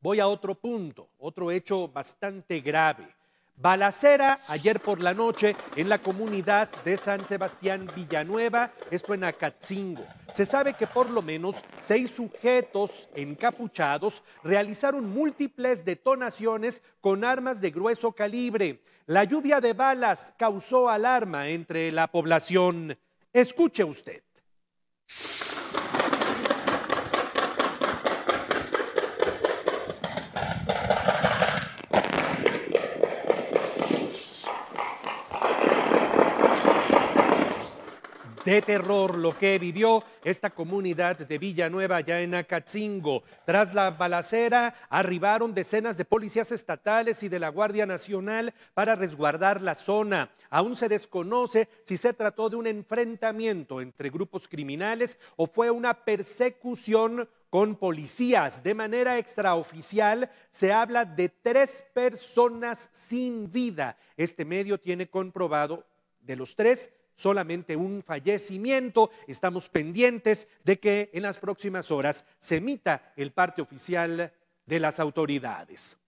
Voy a otro punto, otro hecho bastante grave. Balacera ayer por la noche en la comunidad de San Sebastián Villanueva, esto en Acatzingo. Se sabe que por lo menos seis sujetos encapuchados realizaron múltiples detonaciones con armas de grueso calibre. La lluvia de balas causó alarma entre la población. Escuche usted. de terror lo que vivió esta comunidad de Villanueva allá en Acatzingo. Tras la balacera arribaron decenas de policías estatales y de la Guardia Nacional para resguardar la zona. Aún se desconoce si se trató de un enfrentamiento entre grupos criminales o fue una persecución con policías. De manera extraoficial se habla de tres personas sin vida. Este medio tiene comprobado de los tres solamente un fallecimiento. Estamos pendientes de que en las próximas horas se emita el parte oficial de las autoridades.